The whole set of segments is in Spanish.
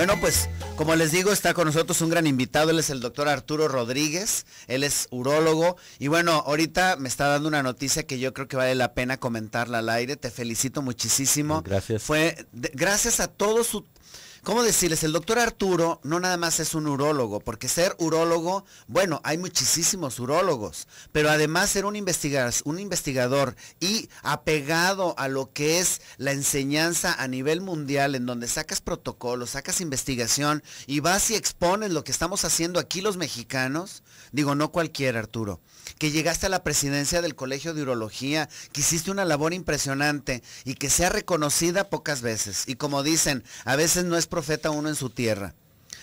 Bueno, pues como les digo, está con nosotros un gran invitado, él es el doctor Arturo Rodríguez, él es urólogo y bueno, ahorita me está dando una noticia que yo creo que vale la pena comentarla al aire, te felicito muchísimo. Gracias. Fue gracias a todos su ¿Cómo decirles? El doctor Arturo no nada más es un urólogo, porque ser urólogo, bueno, hay muchísimos urólogos, pero además ser un, investigador, un investigador y apegado a lo que es la enseñanza a nivel mundial, en donde sacas protocolos, sacas investigación y vas y expones lo que estamos haciendo aquí los mexicanos, digo, no cualquiera, Arturo, que llegaste a la presidencia del Colegio de Urología, que hiciste una labor impresionante y que sea reconocida pocas veces. Y como dicen, a veces no es profeta uno en su tierra.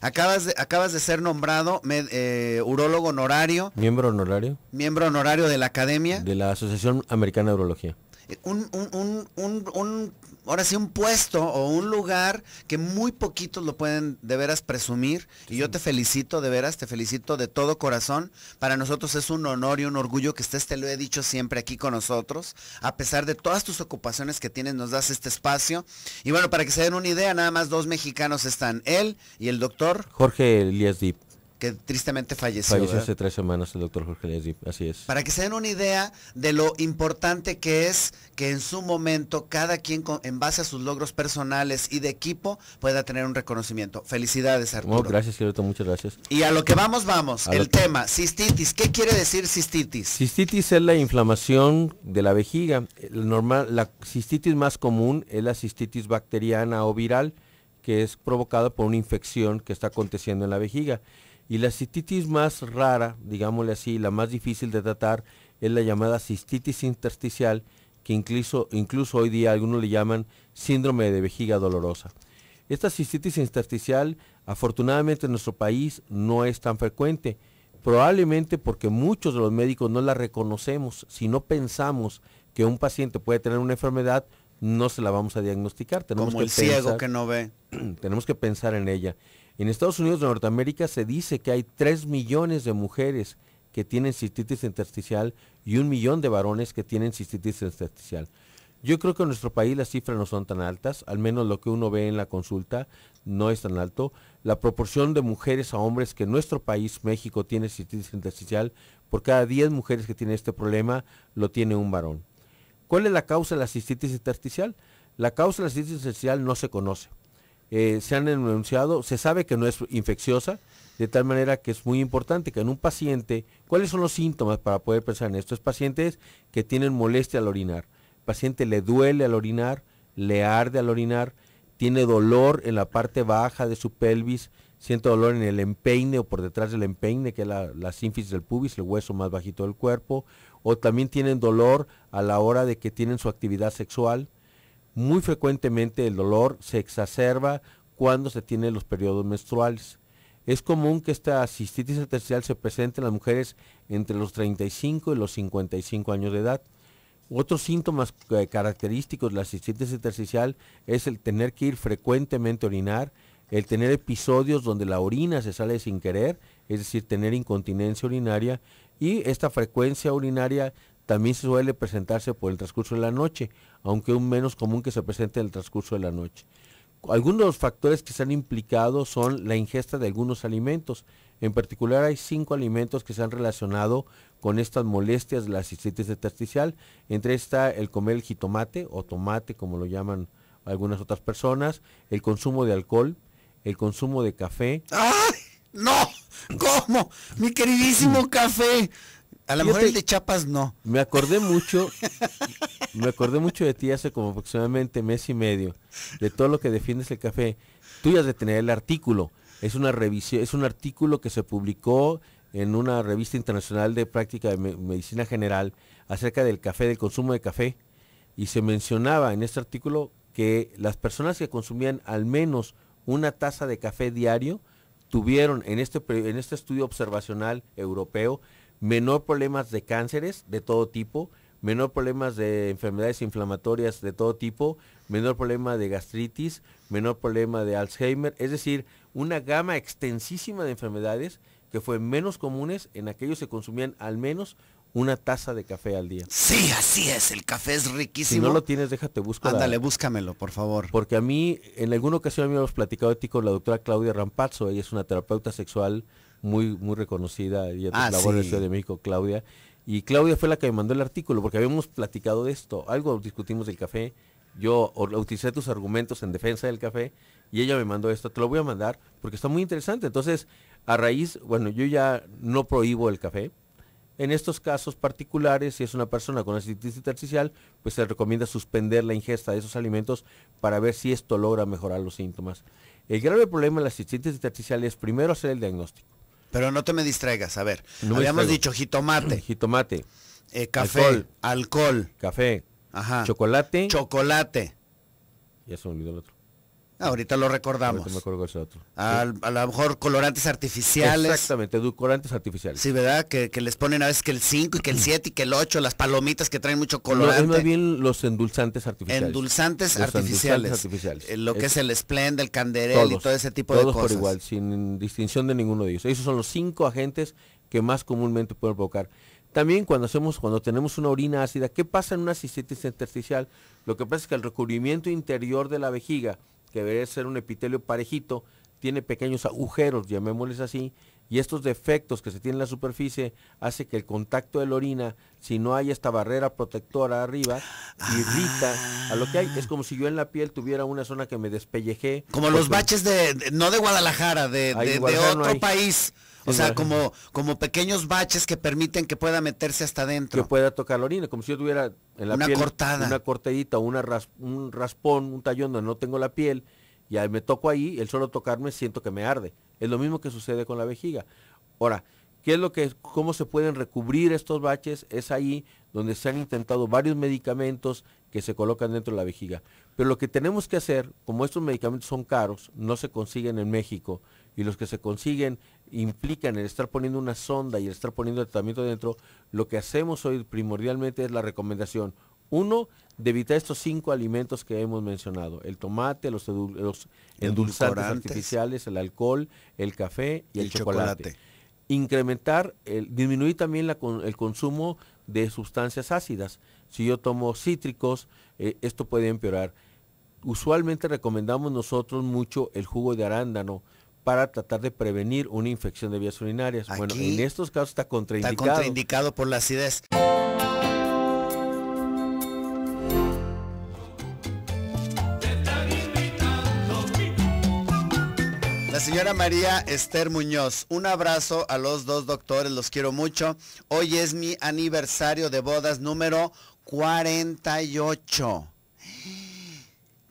Acabas de, acabas de ser nombrado eh, urólogo honorario. Miembro honorario. Miembro honorario de la academia. De la Asociación Americana de Urología un, un, ahora sí, un puesto o un lugar que muy poquitos lo pueden de veras presumir. Y yo te felicito de veras, te felicito de todo corazón. Para nosotros es un honor y un orgullo que estés, te lo he dicho siempre aquí con nosotros. A pesar de todas tus ocupaciones que tienes, nos das este espacio. Y bueno, para que se den una idea, nada más dos mexicanos están, él y el doctor Jorge Elías que tristemente falleció. Falleció hace tres semanas el doctor Jorge Díaz, así es. Para que se den una idea de lo importante que es que en su momento cada quien en base a sus logros personales y de equipo pueda tener un reconocimiento. Felicidades, oh, Arturo. gracias, cierto muchas gracias. Y a lo que vamos, vamos. el tema, cistitis. ¿Qué quiere decir cistitis? Cistitis es la inflamación de la vejiga. normal, la cistitis más común es la cistitis bacteriana o viral que es provocada por una infección que está aconteciendo en la vejiga. Y la cistitis más rara, digámosle así, la más difícil de tratar, es la llamada cistitis intersticial, que incluso, incluso hoy día algunos le llaman síndrome de vejiga dolorosa. Esta cistitis intersticial, afortunadamente en nuestro país, no es tan frecuente, probablemente porque muchos de los médicos no la reconocemos. Si no pensamos que un paciente puede tener una enfermedad, no se la vamos a diagnosticar. Tenemos Como el ciego que no ve. Tenemos que pensar en ella. En Estados Unidos de Norteamérica se dice que hay 3 millones de mujeres que tienen cistitis intersticial y un millón de varones que tienen cistitis intersticial. Yo creo que en nuestro país las cifras no son tan altas, al menos lo que uno ve en la consulta no es tan alto. La proporción de mujeres a hombres que en nuestro país, México, tiene cistitis intersticial, por cada 10 mujeres que tienen este problema, lo tiene un varón. ¿Cuál es la causa de la cistitis intersticial? La causa de la cistitis intersticial no se conoce. Eh, se han denunciado, se sabe que no es infecciosa, de tal manera que es muy importante que en un paciente, ¿cuáles son los síntomas para poder pensar en esto? Es pacientes que tienen molestia al orinar? paciente le duele al orinar, le arde al orinar, tiene dolor en la parte baja de su pelvis, siente dolor en el empeine o por detrás del empeine, que es la, la del pubis, el hueso más bajito del cuerpo, o también tienen dolor a la hora de que tienen su actividad sexual, muy frecuentemente el dolor se exacerba cuando se tienen los periodos menstruales. Es común que esta cistitis intersticial se presente en las mujeres entre los 35 y los 55 años de edad. Otros síntomas eh, característicos de la cistitis intersticial es el tener que ir frecuentemente a orinar, el tener episodios donde la orina se sale sin querer, es decir, tener incontinencia urinaria y esta frecuencia urinaria también suele presentarse por el transcurso de la noche, aunque es menos común que se presente en el transcurso de la noche. Algunos de los factores que se han implicado son la ingesta de algunos alimentos. En particular hay cinco alimentos que se han relacionado con estas molestias de la cistitis intersticial. Entre esta el comer el jitomate o tomate como lo llaman algunas otras personas, el consumo de alcohol, el consumo de café. ¡Ay! ¡No! ¿Cómo? Mi queridísimo mm. café. A lo mejor el de chapas no. Me acordé mucho, me acordé mucho de ti hace como aproximadamente mes y medio, de todo lo que defiendes el café. Tú ya has de tener el artículo. Es una revisión, es un artículo que se publicó en una revista internacional de práctica de medicina general acerca del café, del consumo de café, y se mencionaba en este artículo que las personas que consumían al menos una taza de café diario tuvieron en este, en este estudio observacional europeo menor problemas de cánceres de todo tipo, menor problemas de enfermedades inflamatorias de todo tipo, menor problema de gastritis, menor problema de Alzheimer, es decir, una gama extensísima de enfermedades que fue menos comunes en aquellos que consumían al menos una taza de café al día. Sí, así es, el café es riquísimo. Si no lo tienes, déjate buscar. Ándale, búscamelo, por favor. Porque a mí, en alguna ocasión me hemos platicado de ti con la doctora Claudia Rampazzo, ella es una terapeuta sexual muy, muy reconocida, y ah, la Ciudad de México, Claudia. Y Claudia fue la que me mandó el artículo, porque habíamos platicado de esto, algo discutimos del café, yo utilicé tus argumentos en defensa del café, y ella me mandó esto, te lo voy a mandar, porque está muy interesante. Entonces, a raíz, bueno, yo ya no prohíbo el café. En estos casos particulares, si es una persona con aciditis intersticial, pues se recomienda suspender la ingesta de esos alimentos para ver si esto logra mejorar los síntomas. El grave problema de la aciditis intersticial es primero hacer el diagnóstico. Pero no te me distraigas, a ver. habíamos dicho jitomate. jitomate. Eh, café. Alcohol. alcohol. Café. Ajá. Chocolate. Chocolate. Ya se me olvidó el otro. Ahorita lo recordamos. A lo mejor colorantes artificiales. Exactamente, colorantes artificiales. Sí, ¿verdad? Que, les ponen a veces que el 5 y que el 7 y que el 8, las palomitas que traen mucho colorante. es más bien los endulzantes artificiales. Endulzantes artificiales. artificiales. Eh, lo que es el Splend, el Canderel y todo ese tipo de cosas. Todos por igual, sin distinción de ninguno de ellos. Esos son los cinco agentes que más comúnmente pueden provocar. También cuando hacemos, cuando tenemos una orina ácida, ¿qué pasa en una cistitis intersticial? Lo que pasa es que el recubrimiento interior de la vejiga que debería ser un epitelio parejito, tiene pequeños agujeros, llamémosles así, y estos defectos que se tienen en la superficie hace que el contacto de la orina, si no hay esta barrera protectora arriba, irrita a lo que hay. Es como si yo en la piel tuviera una zona que me despellejé. Como los baches de, no de Guadalajara, de, otro país. O sea, como, como pequeños baches que permiten que pueda meterse hasta adentro. Que pueda tocar la orina, como si yo tuviera en la una piel cortada. una cortadita, o un raspón, un tallón donde no tengo la piel, y me toco ahí, el solo tocarme siento que me arde. Es lo mismo que sucede con la vejiga. Ahora, ¿qué es lo que, cómo se pueden recubrir estos baches? Es ahí donde se han intentado varios medicamentos que se colocan dentro de la vejiga. Pero lo que tenemos que hacer, como estos medicamentos son caros, no se consiguen en México, y los que se consiguen implican el estar poniendo una sonda y el estar poniendo tratamiento dentro, lo que hacemos hoy primordialmente es la recomendación. Uno, de evitar estos cinco alimentos que hemos mencionado, el tomate, los, endulzantes artificiales, el alcohol, el café y el, chocolate. Incrementar, el, disminuir también el consumo de sustancias ácidas. Si yo tomo cítricos, eh, esto puede empeorar. Usualmente recomendamos nosotros mucho el jugo de arándano, para tratar de prevenir una infección de vías urinarias. bueno, en estos casos está contraindicado. Está contraindicado por la acidez. La señora María Esther Muñoz, un abrazo a los dos doctores, los quiero mucho. Hoy es mi aniversario de bodas número 48.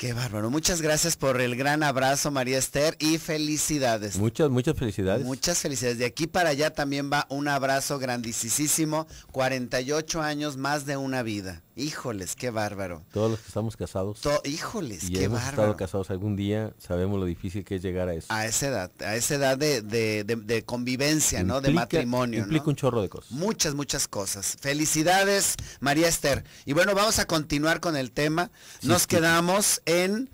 Qué bárbaro. Muchas gracias por el gran abrazo, María Esther, y felicidades. Muchas, muchas felicidades. Muchas felicidades. De aquí para allá también va un abrazo grandisísimo, 48 años, más de una vida. Híjoles, qué bárbaro. Todos los que estamos casados. híjoles, y qué hemos estado casados algún día, sabemos lo difícil que es llegar a eso. A esa edad, a esa edad de, convivencia, ¿no? De matrimonio. Implica un chorro de cosas. Muchas, muchas cosas. Felicidades, María Esther. Y bueno, vamos a continuar con el tema. Nos quedamos en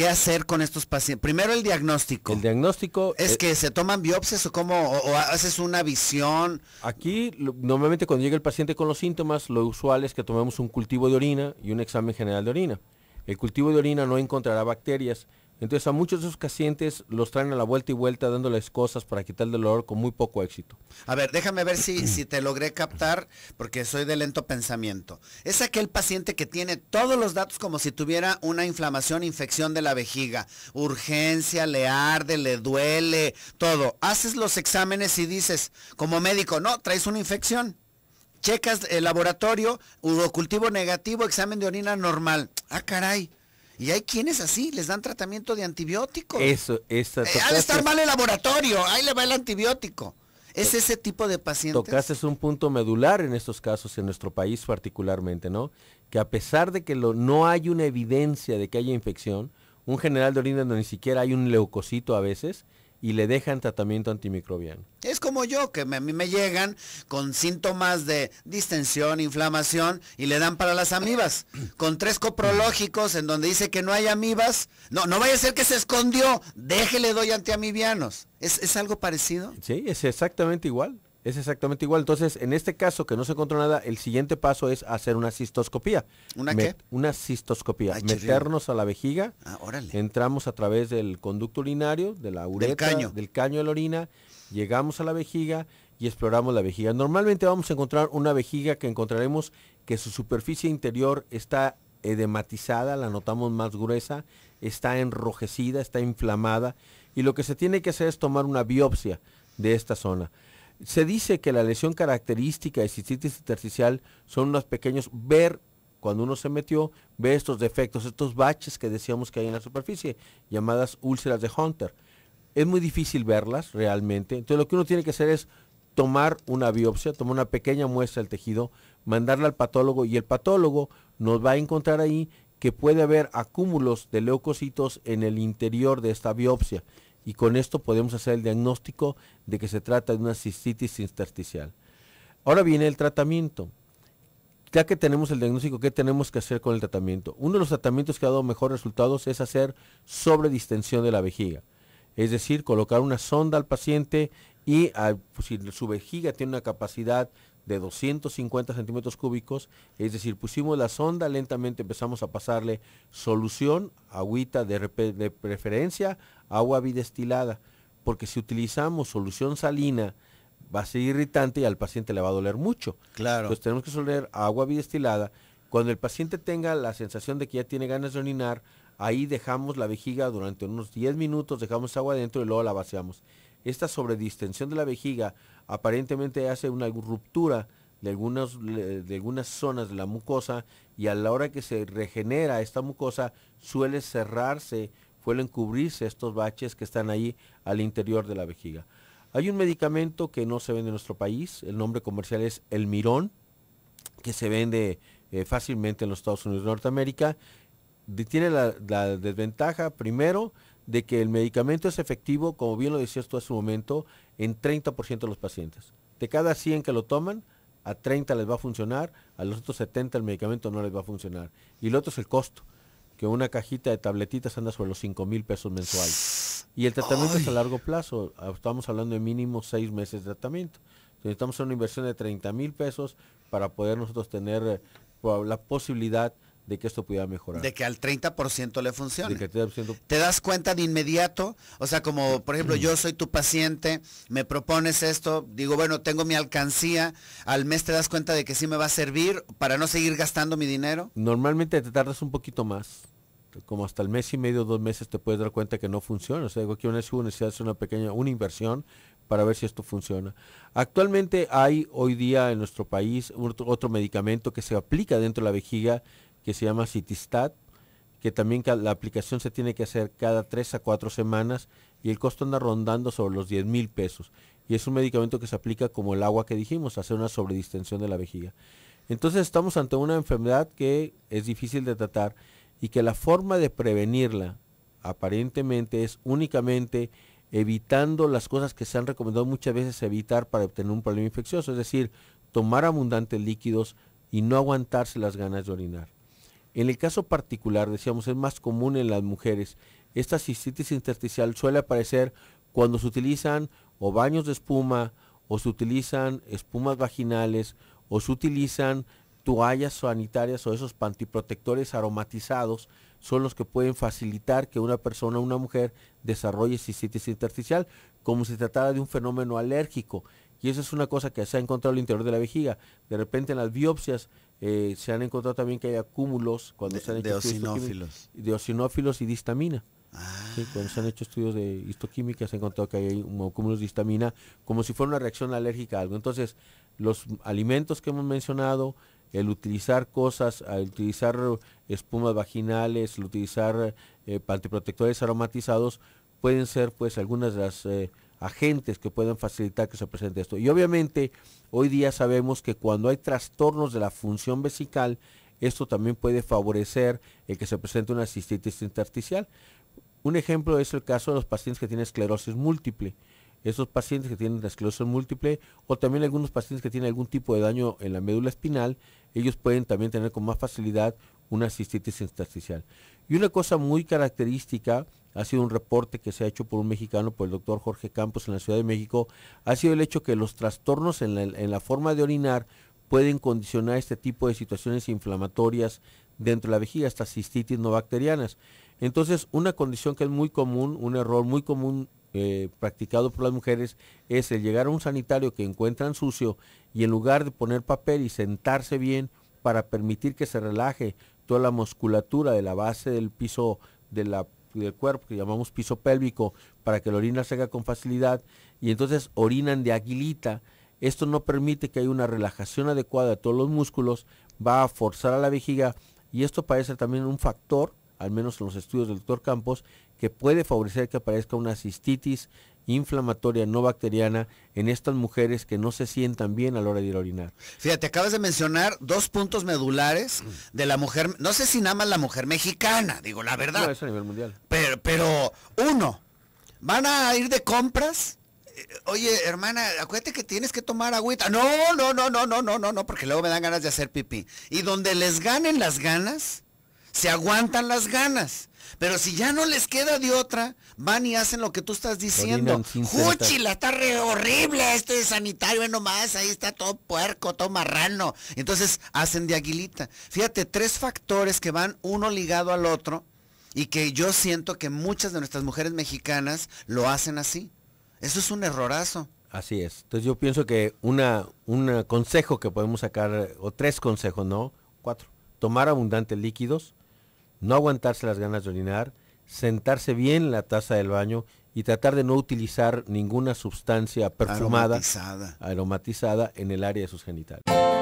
¿qué hacer con estos pacientes? Primero el diagnóstico. El diagnóstico. ¿Es eh, que se toman biopsias o cómo? o, haces una visión? Aquí, normalmente cuando llega el paciente con los síntomas, lo usual es que tomemos un cultivo de orina y un examen general de orina. El cultivo de orina no encontrará bacterias entonces a muchos de esos pacientes los traen a la vuelta y vuelta dándoles cosas para quitar el dolor con muy poco éxito. A ver, déjame ver si, si te logré captar porque soy de lento pensamiento. Es aquel paciente que tiene todos los datos como si tuviera una inflamación, infección de la vejiga, urgencia, le arde, le duele, todo. Haces los exámenes y dices, como médico, no, traes una infección checas el laboratorio, cultivo negativo, examen de orina normal. Ah, caray, y hay quienes así, les dan tratamiento de antibióticos. Eso, esa. Eh, ha de estar mal el laboratorio, ahí le va el antibiótico. Es ese tipo de pacientes. Tocaste es un punto medular en estos casos, en nuestro país particularmente, ¿no? Que a pesar de que no hay una evidencia de que haya infección, un general de orina donde ni siquiera hay un leucocito a veces, y le dejan tratamiento antimicrobiano. Es como yo, que a mí me llegan con síntomas de distensión, inflamación y le dan para las amibas, con tres coprológicos en donde dice que no hay amibas. No, no vaya a ser que se escondió, déjele doy antiamibianos. ¿Es, ¿Es algo parecido? Sí, es exactamente igual. Es exactamente igual. Entonces, en este caso que no se encontró nada, el siguiente paso es hacer una cistoscopía. ¿Una qué? Una cistoscopía. Meternos a la vejiga. Ah, órale. Entramos a través del conducto urinario, de la uretra, del caño. del caño de la orina, llegamos a la vejiga y exploramos la vejiga. Normalmente vamos a encontrar una vejiga que encontraremos que su superficie interior está edematizada, la notamos más gruesa, está enrojecida, está inflamada y lo que se tiene que hacer es tomar una biopsia de esta zona. Se dice que la lesión característica de cistitis intersticial son unos pequeños ver cuando uno se metió, ve estos defectos, estos baches que decíamos que hay en la superficie, llamadas úlceras de Hunter. Es muy difícil verlas realmente, entonces lo que uno tiene que hacer es tomar una biopsia, tomar una pequeña muestra del tejido, mandarla al patólogo y el patólogo nos va a encontrar ahí que puede haber acúmulos de leucocitos en el interior de esta biopsia y con esto podemos hacer el diagnóstico de que se trata de una cistitis intersticial. Ahora viene el tratamiento. Ya que tenemos el diagnóstico, ¿qué tenemos que hacer con el tratamiento? Uno de los tratamientos que ha dado mejores resultados es hacer sobredistensión de la vejiga. Es decir, colocar una sonda al paciente y ah, pues, si su vejiga tiene una capacidad de 250 centímetros cúbicos, es decir, pusimos la sonda, lentamente empezamos a pasarle solución, agüita de preferencia, agua bidestilada, porque si utilizamos solución salina, va a ser irritante y al paciente le va a doler mucho. Claro. Entonces tenemos que soler agua bidestilada. Cuando el paciente tenga la sensación de que ya tiene ganas de orinar, ahí dejamos la vejiga durante unos 10 minutos, dejamos agua adentro y luego la vaciamos. Esta sobredistensión de la vejiga aparentemente hace una ruptura de algunas, de algunas zonas de la mucosa y a la hora que se regenera esta mucosa suele cerrarse fue el encubrirse estos baches que están ahí al interior de la vejiga. Hay un medicamento que no se vende en nuestro país, el nombre comercial es El Mirón, que se vende eh, fácilmente en los Estados Unidos de Norteamérica. tiene la, desventaja, primero, de que el medicamento es efectivo, como bien lo decías tú hace un momento, en 30% de los pacientes. De cada 100 que lo toman, a 30 les va a funcionar, a los otros 70 el medicamento no les va a funcionar. Y lo otro es el costo que una cajita de tabletitas anda sobre los 5 mil pesos mensuales. Y el tratamiento es a largo plazo, estamos hablando de mínimo 6 meses de tratamiento. necesitamos una inversión de 30 mil pesos para poder nosotros tener eh, la posibilidad de que esto pudiera mejorar. De que al 30% le funcione. Te das cuenta de inmediato, o sea, como por ejemplo yo soy tu paciente, me propones esto, digo, bueno, tengo mi alcancía, al mes te das cuenta de que sí me va a servir para no seguir gastando mi dinero. Normalmente te tardas un poquito más, como hasta el mes y medio, dos meses te puedes dar cuenta que no funciona, o sea, digo, aquí una necesidad hacer una pequeña, una inversión para ver si esto funciona. Actualmente hay hoy día en nuestro país otro medicamento que se aplica dentro de la vejiga que se llama Citistat, que también la aplicación se tiene que hacer cada tres a cuatro semanas y el costo anda rondando sobre los 10 mil pesos. Y es un medicamento que se aplica como el agua que dijimos, hacer una sobredistensión de la vejiga. Entonces estamos ante una enfermedad que es difícil de tratar y que la forma de prevenirla aparentemente es únicamente evitando las cosas que se han recomendado muchas veces evitar para obtener un problema infeccioso, es decir, tomar abundantes líquidos y no aguantarse las ganas de orinar. En el caso particular, decíamos, es más común en las mujeres. Esta cistitis intersticial suele aparecer cuando se utilizan o baños de espuma, o se utilizan espumas vaginales, o se utilizan toallas sanitarias o esos pantiprotectores aromatizados son los que pueden facilitar que una persona, una mujer, desarrolle cistitis intersticial, como si tratara de un fenómeno alérgico. Y esa es una cosa que se ha encontrado el interior de la vejiga. De repente en las biopsias eh, se han encontrado también que hay acúmulos cuando de, se han hecho y distamina. Ah. cuando se han hecho estudios de histoquímica se ha encontrado que hay acúmulos de histamina como si fuera una reacción alérgica a algo. Entonces, los alimentos que hemos mencionado, el utilizar cosas, el utilizar espumas vaginales, el utilizar eh, antiprotectores aromatizados, pueden ser pues algunas de las... Eh, agentes que puedan facilitar que se presente esto. Y obviamente hoy día sabemos que cuando hay trastornos de la función vesical, esto también puede favorecer el que se presente una cistitis intersticial. Un ejemplo es el caso de los pacientes que tienen esclerosis múltiple. Esos pacientes que tienen esclerosis múltiple o también algunos pacientes que tienen algún tipo de daño en la médula espinal, ellos pueden también tener con más facilidad una cistitis intersticial. Y una cosa muy característica ha sido un reporte que se ha hecho por un mexicano, por el doctor Jorge Campos en la Ciudad de México, ha sido el hecho que los trastornos en la, forma de orinar pueden condicionar este tipo de situaciones inflamatorias dentro de la vejiga, hasta cistitis no bacterianas. Entonces, una condición que es muy común, un error muy común eh, practicado por las mujeres es el llegar a un sanitario que encuentran sucio y en lugar de poner papel y sentarse bien para permitir que se relaje toda la musculatura de la base del piso del cuerpo, que llamamos piso pélvico, para que la orina salga con facilidad, y entonces orinan de aguilita. Esto no permite que haya una relajación adecuada de todos los músculos, va a forzar a la vejiga, y esto parece también un factor, al menos en los estudios del doctor Campos, que puede favorecer que aparezca una cistitis inflamatoria no bacteriana en estas mujeres que no se sientan bien a la hora de ir a orinar. Fíjate, acabas de mencionar dos puntos medulares mm. de la mujer, no sé si nada más la mujer mexicana, digo la verdad. a nivel mundial. Pero, pero uno, van a ir de compras. Eh, oye, hermana, acuérdate que tienes que tomar agüita. No, no, no, no, no, no, no, no, porque luego me dan ganas de hacer pipí. Y donde les ganen las ganas, se aguantan las ganas. Pero si ya no les queda de otra, van y hacen lo que tú estás diciendo. Juchila, está re horrible este sanitario, más, ahí está todo puerco, todo marrano. Entonces hacen de aguilita. Fíjate, tres factores que van uno ligado al otro y que yo siento que muchas de nuestras mujeres mexicanas lo hacen así. Eso es un errorazo. Así es. Entonces yo pienso que una, un consejo que podemos sacar, o tres consejos, ¿no? Cuatro. Tomar abundantes líquidos, no aguantarse las ganas de orinar, sentarse bien en la taza del baño y tratar de no utilizar ninguna sustancia perfumada, aromatizada, aromatizada en el área de sus genitales.